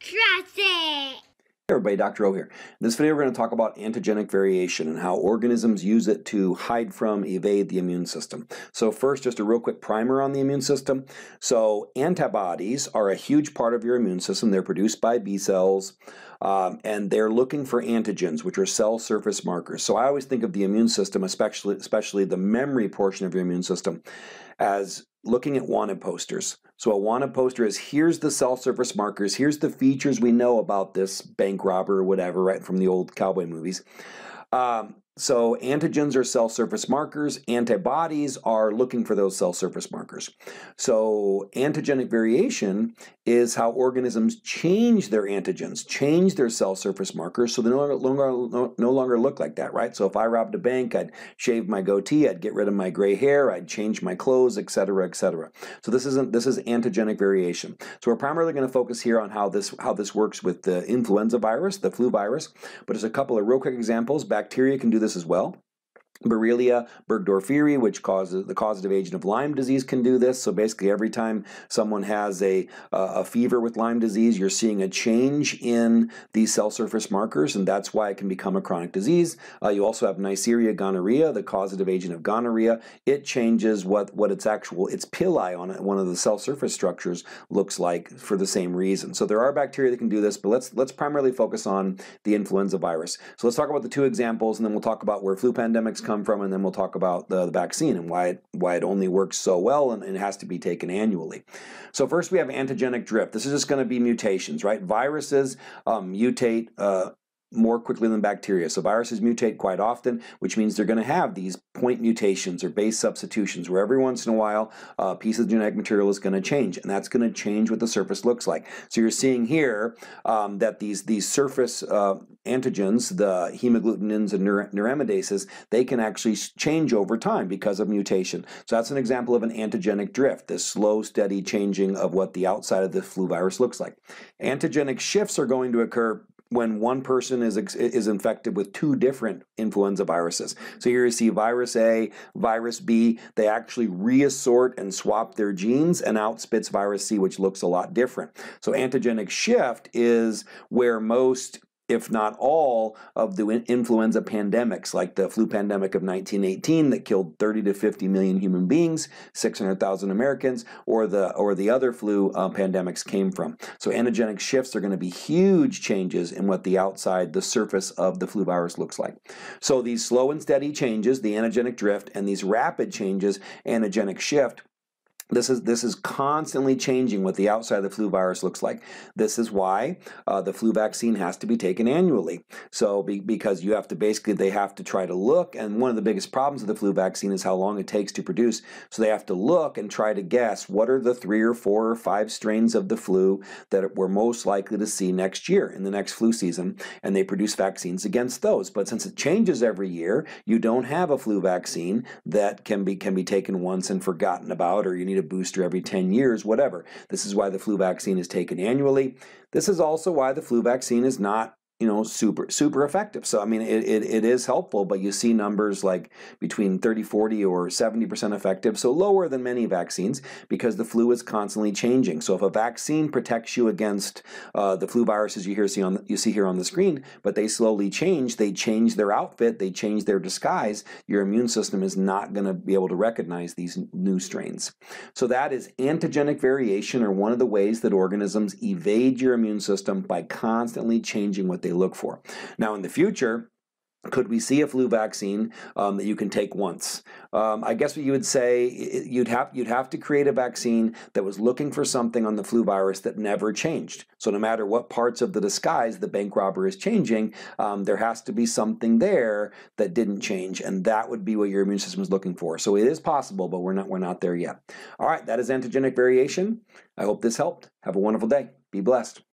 Jurassic! Hey everybody, Dr. O here. In this video we're going to talk about antigenic variation and how organisms use it to hide from, evade the immune system. So first, just a real quick primer on the immune system. So antibodies are a huge part of your immune system. They're produced by B cells. Um, and they're looking for antigens, which are cell surface markers. So I always think of the immune system, especially especially the memory portion of your immune system, as looking at wanted posters. So a wanted poster is here's the cell surface markers, here's the features we know about this bank robber or whatever, right from the old cowboy movies. Um, so antigens are cell surface markers. Antibodies are looking for those cell surface markers. So antigenic variation is how organisms change their antigens, change their cell surface markers, so they no longer, no, longer look like that, right? So if I robbed a bank, I'd shave my goatee, I'd get rid of my gray hair, I'd change my clothes, etc., etc. So this isn't this is antigenic variation. So we're primarily going to focus here on how this how this works with the influenza virus, the flu virus. But as a couple of real quick examples. Bacteria can do this this as well. Borrelia burgdorferi, which causes the causative agent of Lyme disease, can do this. So basically, every time someone has a uh, a fever with Lyme disease, you're seeing a change in these cell surface markers, and that's why it can become a chronic disease. Uh, you also have Neisseria gonorrhea, the causative agent of gonorrhea. It changes what what its actual its pili on it, one of the cell surface structures looks like for the same reason. So there are bacteria that can do this, but let's let's primarily focus on the influenza virus. So let's talk about the two examples, and then we'll talk about where flu pandemics come from, and then we'll talk about the, the vaccine and why it, why it only works so well and, and it has to be taken annually. So first we have antigenic drift. This is just going to be mutations, right? Viruses um, mutate uh, more quickly than bacteria. So viruses mutate quite often, which means they're going to have these point mutations or base substitutions where every once in a while uh, a uh, piece of genetic material is going to change, and that's going to change what the surface looks like. So you're seeing here um, that these, these surface uh, antigens, the hemagglutinins and neura neuramidases, they can actually change over time because of mutation. So that's an example of an antigenic drift, this slow, steady changing of what the outside of the flu virus looks like. Antigenic shifts are going to occur when one person is is infected with two different influenza viruses. So here you see virus A, virus B. They actually reassort and swap their genes, and out spits virus C, which looks a lot different. So antigenic shift is where most if not all, of the influenza pandemics, like the flu pandemic of 1918 that killed 30 to 50 million human beings, 600,000 Americans, or the or the other flu uh, pandemics came from. So antigenic shifts are going to be huge changes in what the outside, the surface of the flu virus looks like. So these slow and steady changes, the antigenic drift, and these rapid changes, antigenic shift, this is this is constantly changing what the outside of the flu virus looks like. This is why uh, the flu vaccine has to be taken annually. So be, because you have to basically they have to try to look, and one of the biggest problems of the flu vaccine is how long it takes to produce. So they have to look and try to guess what are the three or four or five strains of the flu that we're most likely to see next year in the next flu season, and they produce vaccines against those. But since it changes every year, you don't have a flu vaccine that can be can be taken once and forgotten about, or you need need a booster every 10 years, whatever. This is why the flu vaccine is taken annually. This is also why the flu vaccine is not you know super super effective so i mean it, it, it is helpful but you see numbers like between 30 40 or 70% effective so lower than many vaccines because the flu is constantly changing so if a vaccine protects you against uh, the flu viruses you hear see on you see here on the screen but they slowly change they change their outfit they change their disguise your immune system is not going to be able to recognize these new strains so that is antigenic variation or one of the ways that organisms evade your immune system by constantly changing what they they look for. Now, in the future, could we see a flu vaccine um, that you can take once? Um, I guess what you would say you'd have you'd have to create a vaccine that was looking for something on the flu virus that never changed. So no matter what parts of the disguise the bank robber is changing, um, there has to be something there that didn't change, and that would be what your immune system is looking for. So it is possible, but we're not we're not there yet. All right, that is antigenic variation. I hope this helped. Have a wonderful day. Be blessed.